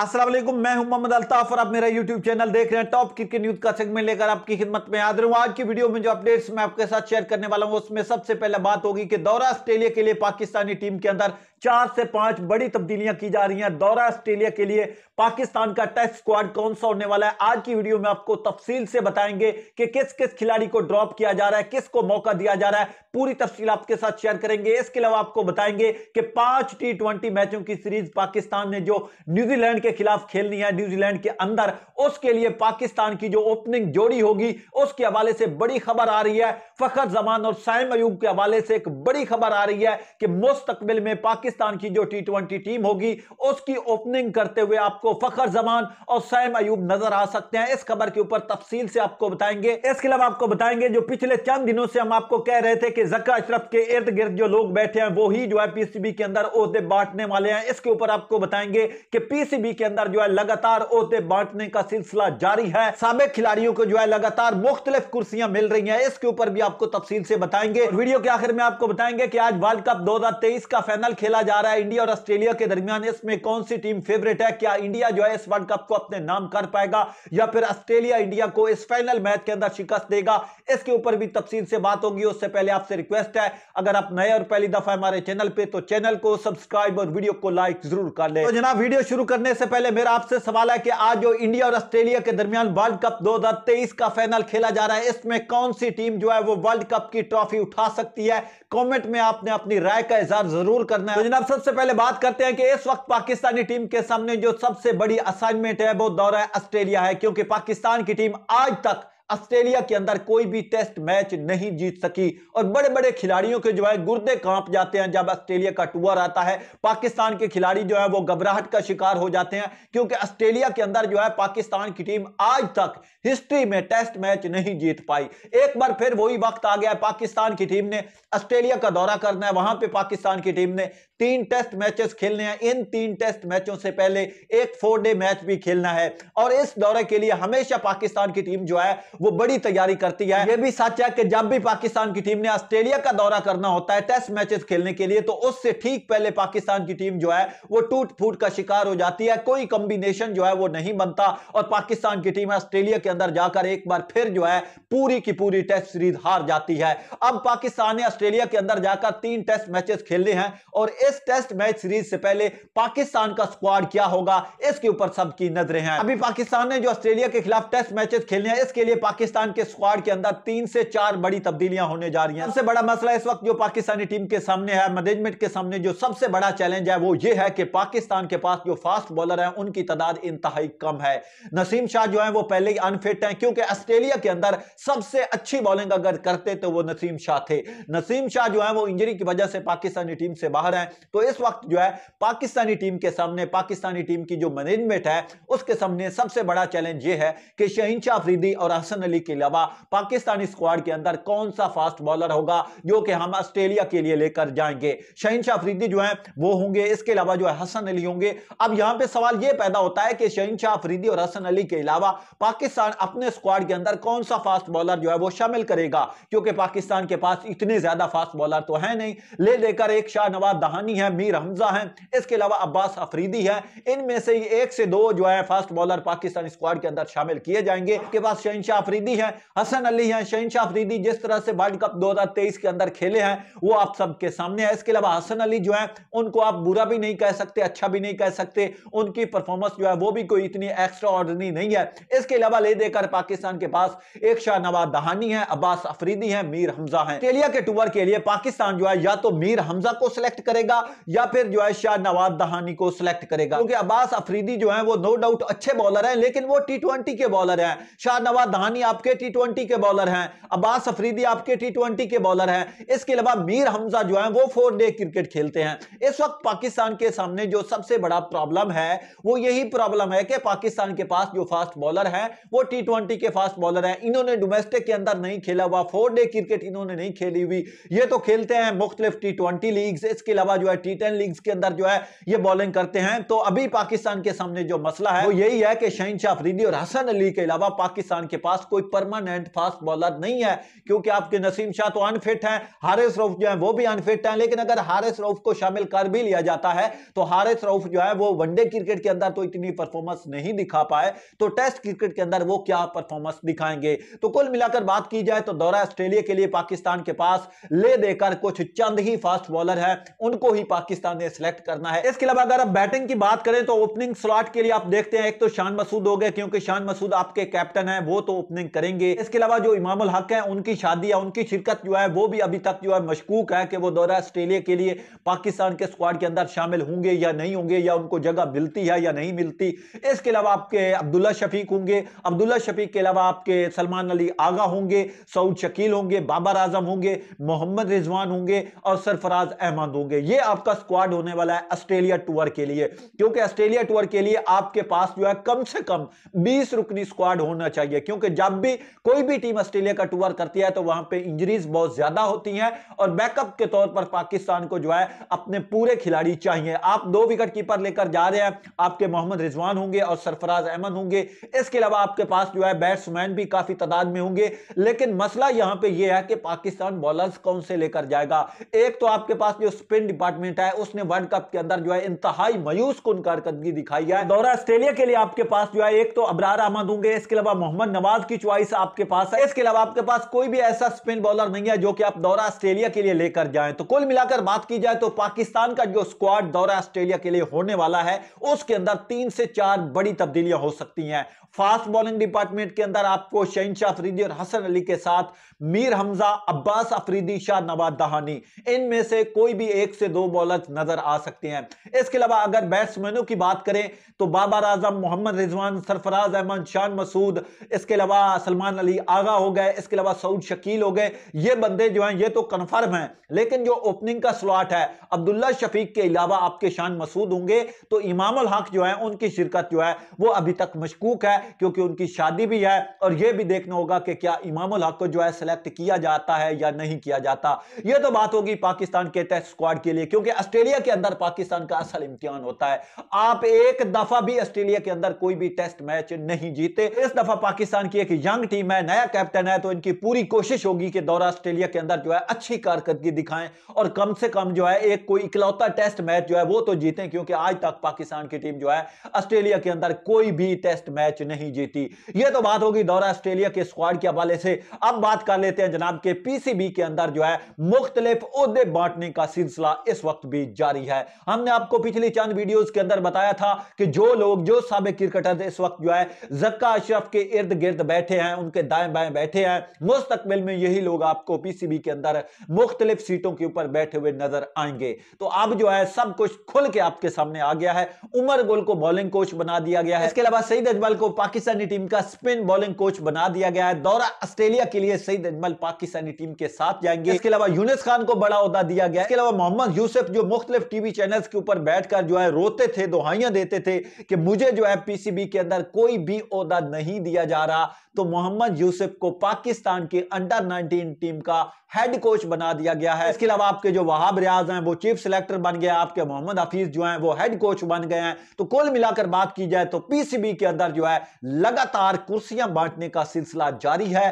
असलम मैं हूं मोहम्मद अल्ताफ और आप मेरा यूट्यूब चैनल देख रहे हैं टॉप क्रिकेट न्यूज का सेगमेंट लेकर आपकी खिदमत में हाजिर हूं आज की वीडियो में जो अपडेट्स मैं आपके साथ शेयर करने वाला हूं उसमें सबसे पहले बात होगी कि दौरा ऑस्ट्रेलिया के लिए पाकिस्तानी टीम के अंदर चार से पांच बड़ी तब्दीलियां की जा रही हैं दौरा ऑस्ट्रेलिया के लिए पाकिस्तान का टेस्ट स्क्वाड कौन सा होने वाला है आज की वीडियो में आपको तफसील से बताएंगे कि किस किस खिलाड़ी को ड्रॉप किया जा रहा है किसको मौका दिया जा रहा है पूरी तफसील आपके साथ शेयर करेंगे इसके अलावा आपको बताएंगे कि पांच टी मैचों की सीरीज पाकिस्तान ने जो न्यूजीलैंड न्यूजीलैंड के खिलाफ खेलनी है न्यूजीलैंड के अंदर उसके लिए पाकिस्तान की जो ओपनिंग जोड़ी होगी उसके हवाले से बड़ी खबर आ रही है फखर जमान और साइम अयूब के हवाले से एक बड़ी खबर आ रही है कि मुस्तकबिल में पाकिस्तान की जो टी टीम होगी उसकी ओपनिंग करते हुए आपको फखर जमान और सैम अयूब नजर आ सकते हैं इस खबर के ऊपर तफसील से आपको बताएंगे इसके अलावा आपको बताएंगे जो पिछले चंद दिनों से हम आपको कह रहे थे कि जक्का अशरफ के इर्द गिर्द जो लोग बैठे हैं वो ही जो है पीसीबी के अंदर बांटने वाले हैं इसके ऊपर आपको बताएंगे कि पीसीबी लीग के अंदर जो है लगातार ओहदे बांटने का सिलसिला जारी है सबक खिलाड़ियों को जो है लगातार मुख्तलिफ कुर्सियां मिल रही है इसके ऊपर भी आपको तफसील से बताएंगे वीडियो के आखिर में आपको बताएंगे की आज वर्ल्ड कप 2023 का फाइनल खेला जा रहा है इंडिया और ऑस्ट्रेलिया के दरमियान इसमें कौन सी टीम फेवरेट है क्या इंडिया जो है इस वर्ल्ड कप को अपने नाम कर पाएगा या फिर ऑस्ट्रेलिया इंडिया को इस फाइनल मैच के अंदर शिकस्त देगा इसके ऊपर भी तफसील से बात होगी उससे पहले आपसे रिक्वेस्ट है अगर आप नए और पहली दफा हमारे चैनल पे तो चैनल को सब्सक्राइब और वीडियो को लाइक जरूर कर ले तो जना वीडियो शुरू करने से से पहले मेरा आपसे सवाल है कि आज जो इंडिया और ऑस्ट्रेलिया के दरमियान वर्ल्ड कप 2023 का फाइनल खेला जा रहा है इसमें कौन सी टीम जो है वो वर्ल्ड कप की ट्रॉफी उठा सकती है कमेंट में आपने अपनी राय का इजहार जरूर करना है तो जनाब सबसे पहले बात करते हैं कि इस वक्त पाकिस्तानी टीम के सामने जो सबसे बड़ी असाइनमेंट है वो दौरा ऑस्ट्रेलिया है क्योंकि पाकिस्तान की टीम आज तक ऑस्ट्रेलिया के अंदर कोई भी टेस्ट मैच नहीं जीत सकी और बड़े बड़े खिलाड़ियों के जो है गुर्दे कांप जाते हैं जब ऑस्ट्रेलिया का टूर आता है पाकिस्तान के खिलाड़ी जो है वो घबराहट का शिकार हो जाते हैं क्योंकि ऑस्ट्रेलिया के अंदर जो है पाकिस्तान की टीम आज तक हिस्ट्री में टेस्ट मैच नहीं जीत पाई एक बार फिर वही वक्त आ गया पाकिस्तान की टीम ने ऑस्ट्रेलिया का दौरा करना है वहां पर पाकिस्तान की टीम ने तीन टेस्ट मैचेस खेलने हैं इन तीन टेस्ट मैचों से पहले एक फोर डे मैच भी खेलना है और इस दौरे के लिए हमेशा पाकिस्तान की टीम जो है वो बड़ी तैयारी करती है यह भी सच है कि जब भी पाकिस्तान की टीम ने ऑस्ट्रेलिया का दौरा करना होता है टेस्ट मैचेस खेलने के लिए तो उससे ठीक पहले पाकिस्तान की टीम जो है वो टूट फूट का शिकार हो जाती है कोई कॉम्बिनेशन जो है वो नहीं बनता और पाकिस्तान की टीम ऑस्ट्रेलिया के अंदर जाकर एक बार फिर जो है पूरी की पूरी टेस्ट सीरीज हार जाती है अब पाकिस्तान ने ऑस्ट्रेलिया के अंदर जाकर तीन टेस्ट मैचेस खेलने हैं और इस टेस्ट मैच सीरीज से पहले पाकिस्तान का स्क्वाड क्या होगा इसके ऊपर सबकी नजरें हैं अभी पाकिस्तान ने जो ऑस्ट्रेलिया के खिलाफ टेस्ट मैचेस खेलने हैं इसके लिए पाकिस्तान के स्क्वाड के अंदर तीन से चार बड़ी तब्दीलियां होने जा रही हैं सबसे बड़ा मसला इस वक्त जो पाकिस्तानी टीम के सामने है मैनेजमेंट के सामने जो सबसे बड़ा चैलेंज है वो ये है कि पाकिस्तान के पास जो फास्ट बॉलर है उनकी तादाद इंतहाई कम है नसीम शाह जो है वो पहले ही अनफिट है क्योंकि ऑस्ट्रेलिया के अंदर सबसे अच्छी बॉलिंग अगर करते तो वो नसीम शाह थे नसीम शाह जो है वो इंजरी की वजह से पाकिस्तानी टीम से बाहर है तो इस वक्त जो है पाकिस्तानी टीम के सामने पाकिस्तानी टीम की जो मैनेजमेंट है उसके सामने सबसे बड़ा चैलेंज ये है कि शहीन शाह अफरीदी और हसन अली के अलावा पाकिस्तानी स्क्वाड के अंदर कौन सा फास्ट बॉलर होगा जो कि हम ऑस्ट्रेलिया के लिए लेकर जाएंगे शहनशाह अफरीदी जो है वो होंगे इसके अलावा जो है हसन अली होंगे अब यहां पर सवाल यह पैदा होता है कि शहनशाह अफरीदी और हसन अली के अलावा पाकिस्तान अपने स्क्वाड के अंदर कौन सा फास्ट बॉलर जो है वो शामिल करेगा क्योंकि पाकिस्तान के पास इतने ज्यादा फास्ट बॉलर तो है नहीं ले लेकर एक शाह नवाज दहानी है मीर हमजा है इसके अलावा अब्बास अफरीदी है इनमें से एक से दो जो है फास्ट बॉलर पाकिस्तान स्क्वाड के अंदर शामिल किए जाएंगे के पास शहनशाह अफरीदी है हसन अली है शहनशाह अफरीदी जिस तरह से वर्ल्ड कप 2023 के अंदर खेले हैं वो आप सबके सामने है इसके अलावा हसन अली जो है उनको आप बुरा भी नहीं कह सकते अच्छा भी नहीं कह सकते उनकी परफॉर्मेंस जो है वो भी कोई इतनी एक्स्ट्रा ऑर्डनरी नहीं है इसके अलावा ले देकर पाकिस्तान के पास एक शाह नवाज दहानी है अब्बास अफरीदी है मीर हमजा है ऑस्ट्रेलिया के टूर के लिए पाकिस्तान जो है या तो मीर हमजा को सिलेक्ट करेगा या फिर जो है शाह नवाज दहानी को सिलेक्ट करेगा क्योंकि अब्बास अफरीदी जो है वो नो डाउट अच्छे बॉलर है लेकिन वो टी के बॉलर है शाह नवाज दहानी शाहनी आपके टी ट्वेंटी के बॉलर हैं अब्बास अफरीदी आपके टी ट्वेंटी के बॉलर हैं इसके अलावा मीर हमजा जो है वो फोर डे क्रिकेट खेलते हैं इस वक्त पाकिस्तान के सामने जो सबसे बड़ा प्रॉब्लम है वो यही प्रॉब्लम है कि पाकिस्तान के पास जो फास्ट बॉलर है वो टी ट्वेंटी के फास्ट बॉलर है इन्होंने डोमेस्टिक के अंदर नहीं खेला हुआ फोर डे क्रिकेट इन्होंने नहीं खेली हुई ये तो खेलते हैं मुख्तलिफ टी ट्वेंटी लीग्स इसके अलावा जो है टी टेन लीग्स के अंदर जो है ये बॉलिंग करते हैं तो अभी पाकिस्तान के सामने जो मसला है वो यही है कि शहीन शाह अफरीदी और हसन अली के अलावा पाकिस्तान के पास पास कोई परमानेंट फास्ट बॉलर नहीं है क्योंकि आपके नसीम शाह तो अनफिट हैं हारिस रऊफ जो है वो भी अनफिट हैं लेकिन अगर हारिस रऊफ को शामिल कर भी लिया जाता है तो हारिस रऊफ जो है वो वनडे क्रिकेट के अंदर तो इतनी परफॉर्मेंस नहीं दिखा पाए तो टेस्ट क्रिकेट के अंदर वो क्या परफॉर्मेंस दिखाएंगे तो कुल मिलाकर बात की जाए तो दौरा ऑस्ट्रेलिया के लिए पाकिस्तान के पास ले देकर कुछ चंद ही फास्ट बॉलर है उनको ही पाकिस्तान ने सिलेक्ट करना है इसके अलावा अगर आप बैटिंग की बात करें तो ओपनिंग स्लॉट के लिए आप देखते हैं एक तो शान मसूद हो गए क्योंकि शान मसूद आपके कैप्टन है वो तो ओपनिंग करेंगे इसके अलावा जो इमाम हक है उनकी शादी या उनकी शिरकत जो है वो भी अभी तक जो है मशकूक है कि वो दौरा ऑस्ट्रेलिया के लिए पाकिस्तान के स्क्वाड के अंदर शामिल होंगे या नहीं होंगे या उनको जगह मिलती है या नहीं मिलती इसके अलावा आपके अब्दुल्ला शफीक होंगे अब्दुल्ला शफीक के अलावा आपके सलमान अली आगा होंगे सऊद शकील होंगे बाबर आजम होंगे मोहम्मद रिजवान होंगे और सरफराज अहमद होंगे ये आपका स्क्वाड होने वाला है ऑस्ट्रेलिया टूर के लिए क्योंकि ऑस्ट्रेलिया टूर के लिए आपके पास जो है कम से कम बीस रुकनी स्क्वाड होना चाहिए क्योंकि जब भी कोई भी टीम ऑस्ट्रेलिया का टूर करती है तो वहां पे इंजरीज बहुत ज्यादा होती हैं और बैकअप के तौर पर पाकिस्तान को जो है अपने पूरे खिलाड़ी चाहिए आप दो विकेट कीपर लेकर जा रहे हैं आपके मोहम्मद रिजवान होंगे और सरफराज अहमद होंगे इसके अलावा आपके पास जो है बैट्समैन भी काफी तादाद में होंगे लेकिन मसला यहां पे यह है कि पाकिस्तान बॉलर्स कौन से लेकर जाएगा एक तो आपके पास जो स्पिन डिपार्टमेंट है उसने वर्ल्ड कप के अंदर जो है इंतहाई मायूस कन कारकर्दगी दिखाई है दौरा ऑस्ट्रेलिया के लिए आपके पास जो है एक तो अबरार अहमद होंगे इसके अलावा मोहम्मद नवाज आपकी च्वाइस आपके पास है इसके अलावा आपके पास कोई भी ऐसा स्पिन बॉलर नहीं है जो कि आप दौरा ऑस्ट्रेलिया के लिए लेकर जाए तो कुल मिलाकर बात की जाए तो पाकिस्तान का जो स्क्वाड दौरा ऑस्ट्रेलिया के लिए होने वाला है उसके अंदर तीन से चार बड़ी तब्दीलियां हो सकती हैं फास्ट बॉलिंग डिपार्टमेंट के अंदर आपको शहनशाह अफरीदी और हसन अली के साथ मीर हमजा अब्बास अफरीदी शाह नवाज दहानी इनमें से कोई भी एक से दो बॉलर नजर आ सकते हैं इसके अलावा अगर बैट्समैनों की बात करें तो बाबर आजम मोहम्मद रिजवान सरफराज अहमद शान मसूद इसके अलावा गया सलमान अली आगा हो गए इसके अलावा सऊद शकील हो गए ये बंदे जो हैं ये तो कन्फर्म हैं लेकिन जो ओपनिंग का स्लॉट है अब्दुल्ला शफीक के अलावा आपके शान मसूद होंगे तो इमाम हक जो है उनकी शिरकत जो है वो अभी तक मशकूक है क्योंकि उनकी शादी भी है और ये भी देखना होगा कि क्या इमाम हक को जो है सेलेक्ट किया जाता है या नहीं किया जाता यह तो बात होगी पाकिस्तान के टेस्ट स्क्वाड के लिए क्योंकि ऑस्ट्रेलिया के अंदर पाकिस्तान का असल इम्तिहान होता है आप एक दफा भी ऑस्ट्रेलिया के अंदर कोई भी टेस्ट मैच नहीं जीते इस दफा पाकिस्तान की एक यंग टीम है नया कैप्टन है तो इनकी पूरी कोशिश होगी कि दौरा ऑस्ट्रेलिया के अंदर जो है अच्छी कारकर्दगी दिखाएं और कम से कम जो है एक कोई इकलौता टेस्ट मैच जो है वो तो जीतें क्योंकि आज तक पाकिस्तान की टीम जो है ऑस्ट्रेलिया के अंदर कोई भी टेस्ट मैच नहीं जीती यह तो बात होगी दौरा ऑस्ट्रेलिया के स्क्वाड के हवाले से अब बात कर लेते हैं जनाब के पीसीबी के अंदर जो है मुख्तलिफ उदे बांटने का सिलसिला इस वक्त भी जारी है हमने आपको पिछली चंद वीडियो के अंदर बताया था कि जो लोग जो सबक क्रिकेटर इस वक्त जो है जक्का अशरफ के इर्द गिर्द बैठे हैं उनके दाएं बाएं बैठे हैं मुस्तकबिल में यही लोग आपको पीसीबी के अंदर मुख्तलिफ सीटों के ऊपर बैठे हुए नजर आएंगे तो अब जो है सब कुछ खुल के आपके सामने आ गया है उमर गुल को बॉलिंग कोच बना दिया गया है इसके अलावा सईद अजमल को पाकिस्तानी टीम का स्पिन बॉलिंग कोच बना दिया गया है दौरा ऑस्ट्रेलिया के लिए सईद अजमल पाकिस्तानी टीम के साथ जाएंगे इसके अलावा यूनिस खान को बड़ा उदा दिया गया इसके अलावा मोहम्मद यूसुफ जो मुख्तलिफ टीवी चैनल के ऊपर बैठकर जो है रोते थे दुहाइयां देते थे कि मुझे जो है पीसीबी के अंदर कोई भी ओहदा नहीं दिया जा रहा तो मोहम्मद यूसुफ को पाकिस्तान की अंडर 19 टीम का हेड कोच बना दिया गया है इसके अलावा आपके जो वहाब रियाज हैं वो चीफ सिलेक्टर बन गए आपके मोहम्मद हफीज जो हैं वो हेड कोच बन गए हैं तो कुल मिलाकर बात की जाए तो पीसीबी के अंदर जो है लगातार कुर्सियां बांटने का सिलसिला जारी है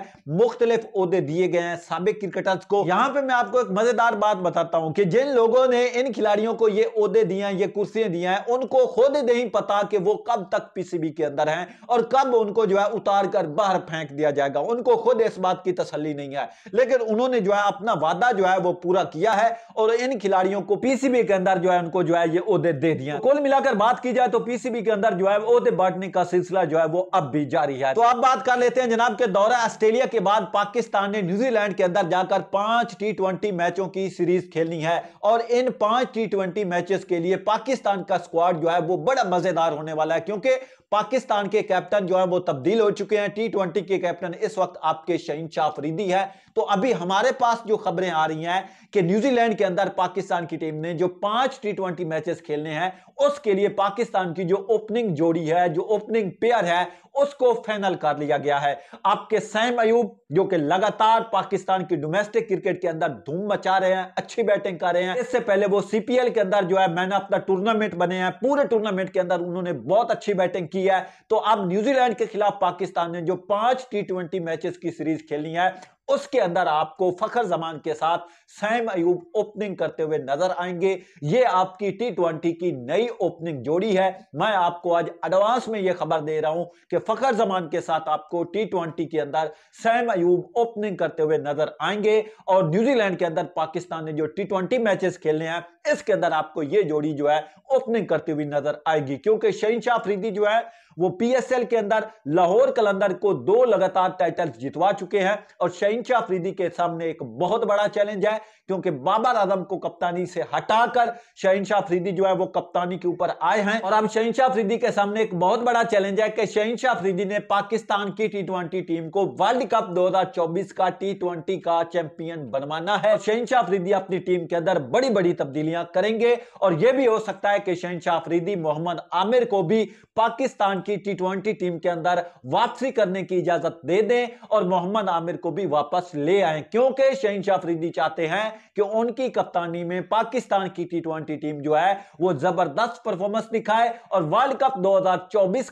मुख्तलिफ अहदे दिए गए हैं सबक क्रिकेटर्स को यहां पर मैं आपको एक मजेदार बात बताता हूं कि जिन लोगों ने इन खिलाड़ियों को ये अहदे दिए हैं ये कुर्सियां दी हैं उनको खुद नहीं पता कि वो कब तक पीसीबी के अंदर है और कब उनको जो है उतार कर बाहर बाहर फेंक दिया जाएगा उनको खुद इस बात की तसली नहीं है लेकिन उन्होंने जो है अपना वादा जो है वो पूरा किया है और इन खिलाड़ियों को पीसीबी के अंदर जो है उनको जो है ये ओहदे दे दिया कुल मिलाकर बात की जाए तो पीसीबी के अंदर जो है ओहदे बांटने का सिलसिला जो है वो अब भी जारी है तो आप बात कर लेते हैं जनाब के दौरा ऑस्ट्रेलिया के बाद पाकिस्तान ने न्यूजीलैंड के अंदर जाकर पांच टी मैचों की सीरीज खेलनी है और इन पांच टी मैचेस के लिए पाकिस्तान का स्क्वाड जो है वो बड़ा मजेदार होने वाला है क्योंकि पाकिस्तान के कैप्टन जो है वो तब्दील हो चुके हैं टी ट्वेंटी के कैप्टन इस वक्त आपके शहीन शाफरीदी है तो अभी हमारे पास जो खबरें आ रही हैं कि न्यूजीलैंड के अंदर पाकिस्तान की टीम ने जो पांच टी ट्वेंटी मैचेस खेलने हैं उसके लिए पाकिस्तान की जो ओपनिंग जोड़ी है जो ओपनिंग पेयर है उसको फाइनल कर लिया गया है आपके सैम अयूब जो कि लगातार पाकिस्तान की डोमेस्टिक क्रिकेट के अंदर धूम मचा रहे हैं अच्छी बैटिंग कर रहे हैं इससे पहले वो सीपीएल के अंदर जो है मैन ऑफ द टूर्नामेंट बने हैं पूरे टूर्नामेंट के अंदर उन्होंने बहुत अच्छी बैटिंग की है तो अब न्यूजीलैंड के खिलाफ पाकिस्तान ने जो पांच टी मैचेस की सीरीज खेलनी है उसके अंदर आपको फखर जमान के साथ सैम अयूब ओपनिंग करते हुए नजर आएंगे ये आपकी टी ट्वेंटी की नई ओपनिंग जोड़ी है मैं आपको आज एडवांस में यह खबर दे रहा हूं कि फखर जमान के साथ आपको टी ट्वेंटी के अंदर सैम अयूब ओपनिंग करते हुए नजर आएंगे और न्यूजीलैंड के अंदर पाकिस्तान ने जो टी ट्वेंटी मैचेस खेलने हैं इसके अंदर आपको ये जोड़ी जो है ओपनिंग करती हुई नजर आएगी क्योंकि शहीन शाह अफरीदी जो है वो पीएसएल के अंदर लाहौर कलंदर को दो लगातार टाइटल्स जितवा चुके हैं और शहीन शाह अफरीदी के सामने एक बहुत बड़ा चैलेंज है क्योंकि बाबर आजम को कप्तानी से हटाकर शहीन शाह अफरीदी जो है वो कप्तानी के ऊपर आए हैं और अब शहीन शाह अफरीदी के सामने एक बहुत बड़ा चैलेंज है कि शहीन शाह अफरीदी ने पाकिस्तान की टी टीम को वर्ल्ड कप 2024 का टी का चैंपियन बनवाना है शहीन शाह अफरीदी अपनी टीम के अंदर बड़ी बड़ी तब्दीली तब्दीलियां करेंगे और यह भी हो सकता है कि शहनशाह अफरीदी मोहम्मद आमिर को भी पाकिस्तान की टी ट्वेंटी टीम के अंदर वापसी करने की इजाजत दे दें और मोहम्मद आमिर को भी वापस ले आए क्योंकि शहनशाह अफरीदी चाहते हैं कि उनकी कप्तानी में पाकिस्तान की टी ट्वेंटी टीम जो है वो जबरदस्त परफॉर्मेंस दिखाए और वर्ल्ड कप दो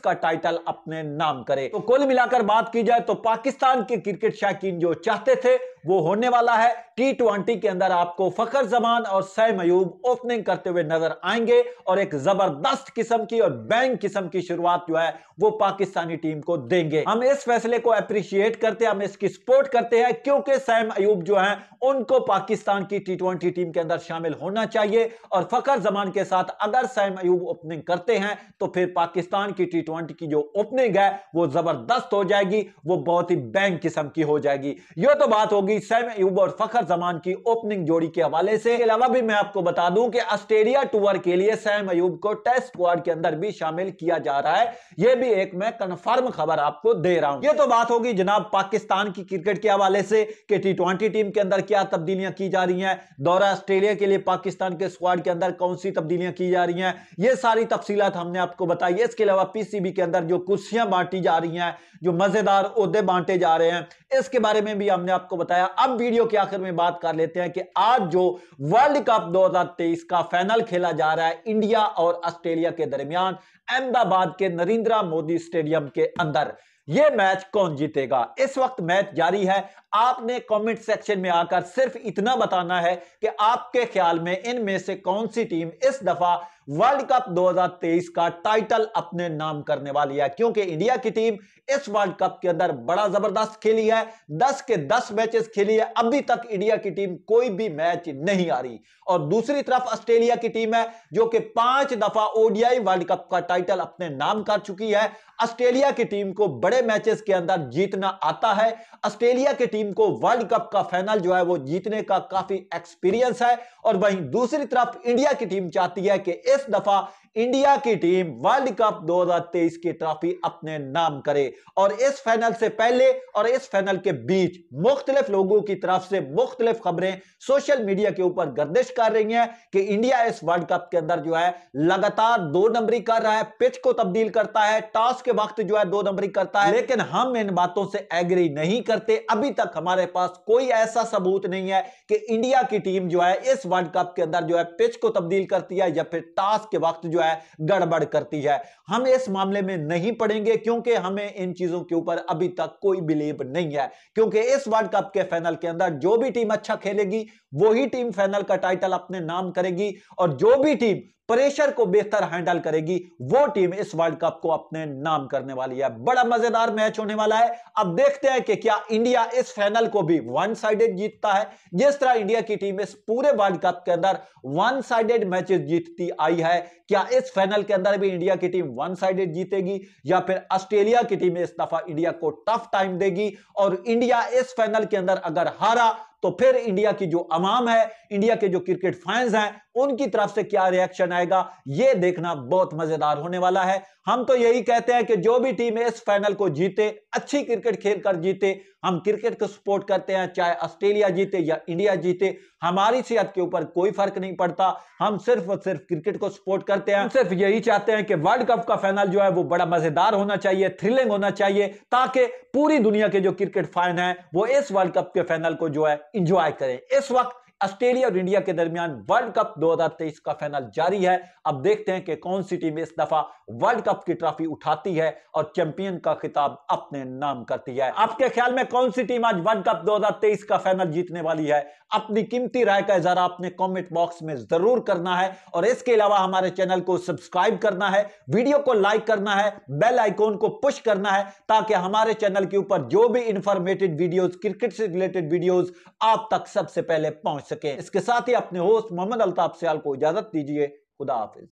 का टाइटल अपने नाम करे तो कुल मिलाकर बात की जाए तो पाकिस्तान के क्रिकेट शायक जो चाहते थे वो होने वाला है टी ट्वेंटी के अंदर आपको फखर जमान और सैम अयूब ओपनिंग करते हुए नजर आएंगे और एक जबरदस्त किस्म की और बैंग किस्म की शुरुआत जो है वो पाकिस्तानी टीम को देंगे हम इस फैसले को अप्रिशिएट करते हैं हम इसकी सपोर्ट करते हैं क्योंकि सैम अयूब जो है उनको पाकिस्तान की टी ट्वेंटी टीम के अंदर शामिल होना चाहिए और फखर जमान के साथ अगर सैम अयूब ओपनिंग करते हैं तो फिर पाकिस्तान की टी ट्वेंटी की जो ओपनिंग है वो जबरदस्त हो जाएगी वो बहुत ही बैंक किस्म की हो जाएगी यह तो बात होगी हिस्से में यूब और फखर जमान की ओपनिंग जोड़ी के हवाले से अलावा भी मैं आपको बता दूं कि ऑस्ट्रेलिया टूर के लिए सैम अयूब को टेस्ट स्क्वाड के अंदर भी शामिल किया जा रहा है यह भी एक मैं कंफर्म खबर आपको दे रहा हूं यह तो बात होगी जनाब पाकिस्तान की क्रिकेट के हवाले से कि टी ट्वेंटी टीम के अंदर क्या तब्दीलियां की जा रही हैं दौरा ऑस्ट्रेलिया के लिए पाकिस्तान के स्क्वाड के अंदर कौन सी तब्दीलियां की जा रही हैं यह सारी तफसीत हमने आपको बताई इसके अलावा पीसीबी के अंदर जो कुर्सियां बांटी जा रही हैं जो मजेदार उहदे बांटे जा रहे हैं इसके बारे में भी हमने आपको बताया बताया अब वीडियो के आखिर में बात कर लेते हैं कि आज जो वर्ल्ड कप 2023 का फाइनल खेला जा रहा है इंडिया और ऑस्ट्रेलिया के दरमियान अहमदाबाद के नरेंद्र मोदी स्टेडियम के अंदर यह मैच कौन जीतेगा इस वक्त मैच जारी है आपने कमेंट सेक्शन में आकर सिर्फ इतना बताना है कि आपके ख्याल में इनमें से कौन सी टीम इस दफा वर्ल्ड कप 2023 का टाइटल अपने नाम करने वाली है क्योंकि इंडिया की टीम इस वर्ल्ड कप के अंदर बड़ा जबरदस्त खेली है 10 के 10 मैचेस खेली है अभी तक इंडिया की टीम कोई भी मैच नहीं आ रही और दूसरी तरफ ऑस्ट्रेलिया की टीम है जो कि पांच दफा ओडीआई वर्ल्ड कप का टाइटल अपने नाम कर चुकी है ऑस्ट्रेलिया की टीम को बड़े मैचेस के अंदर जीतना आता है ऑस्ट्रेलिया की टीम टीम को वर्ल्ड कप का फाइनल जो है वो जीतने का काफी एक्सपीरियंस है और वहीं दूसरी तरफ इंडिया की टीम चाहती है कि इस दफा इंडिया की टीम वर्ल्ड कप 2023 की ट्रॉफी अपने नाम करे और इस फाइनल से पहले और इस फाइनल के बीच मुख्तलिफ लोगों की तरफ से मुख्तलिफ खबरें सोशल मीडिया के ऊपर गर्दिश कर रही हैं कि इंडिया इस वर्ल्ड कप के अंदर जो है लगातार दो नंबरी कर रहा है पिच को तब्दील करता है टॉस के वक्त जो है दो नंबरी करता है लेकिन हम इन बातों से एग्री नहीं करते अभी तक हमारे पास कोई ऐसा सबूत नहीं है कि इंडिया की टीम जो है इस वर्ल्ड कप के अंदर जो है पिच को तब्दील करती है या फिर टॉस के वक्त जो जो है गड़बड़ करती है हम इस मामले में नहीं पड़ेंगे क्योंकि हमें इन चीजों के ऊपर अभी तक कोई बिलीव नहीं है क्योंकि इस वर्ल्ड कप के फाइनल के अंदर जो भी टीम अच्छा खेलेगी वही टीम फाइनल का टाइटल अपने नाम करेगी और जो भी टीम प्रेशर को बेहतर हैंडल करेगी वो टीम इस वर्ल्ड कप को अपने नाम करने वाली है बड़ा मजेदार मैच होने वाला है अब देखते हैं कि क्या इंडिया इस फाइनल को भी वन साइडेड जीतता है जिस तरह इंडिया की टीम इस पूरे वर्ल्ड कप के अंदर वन साइडेड मैचेस जीतती आई है क्या इस फाइनल के अंदर भी इंडिया की टीम वन साइडेड जीतेगी या फिर ऑस्ट्रेलिया की टीम इस दफा इंडिया को टफ टाइम देगी और इंडिया इस फाइनल के अंदर अगर हारा तो फिर इंडिया की जो अवाम है इंडिया के जो क्रिकेट फैंस हैं उनकी तरफ से क्या रिएक्शन आएगा ये देखना बहुत मजेदार होने वाला है हम तो यही कहते हैं कि जो भी टीम इस फाइनल को जीते अच्छी क्रिकेट खेल कर जीते हम क्रिकेट को सपोर्ट करते हैं चाहे ऑस्ट्रेलिया जीते या इंडिया जीते हमारी सेहत के ऊपर कोई फर्क नहीं पड़ता हम सिर्फ और सिर्फ क्रिकेट को सपोर्ट करते हैं सिर्फ यही चाहते हैं कि वर्ल्ड कप का फाइनल जो है वो बड़ा मजेदार होना चाहिए थ्रिलिंग होना चाहिए ताकि पूरी दुनिया के जो क्रिकेट फैन है वो इस वर्ल्ड कप के फाइनल को जो है इंजॉय करें इस वक्त ऑस्ट्रेलिया और इंडिया के दरमियान वर्ल्ड कप 2023 का फाइनल जारी है अब देखते हैं कि कौन सी टीम इस दफा वर्ल्ड कप की ट्रॉफी उठाती है और चैंपियन का खिताब अपने नाम करती है आपके ख्याल में कौन सी टीम आज वर्ल्ड कप 2023 का फाइनल जीतने वाली है अपनी कीमती राय का इजहार आपने कॉमेंट बॉक्स में जरूर करना है और इसके अलावा हमारे चैनल को सब्सक्राइब करना है वीडियो को लाइक करना है बेल आइकोन को पुश करना है ताकि हमारे चैनल के ऊपर जो भी इंफॉर्मेटिव वीडियो क्रिकेट से रिलेटेड वीडियो आप तक सबसे पहले पहुंच सके इसके साथ ही अपने होस्ट मोहम्मद अल्ताफ सियाल को इजाजत दीजिए खुदा हाफिज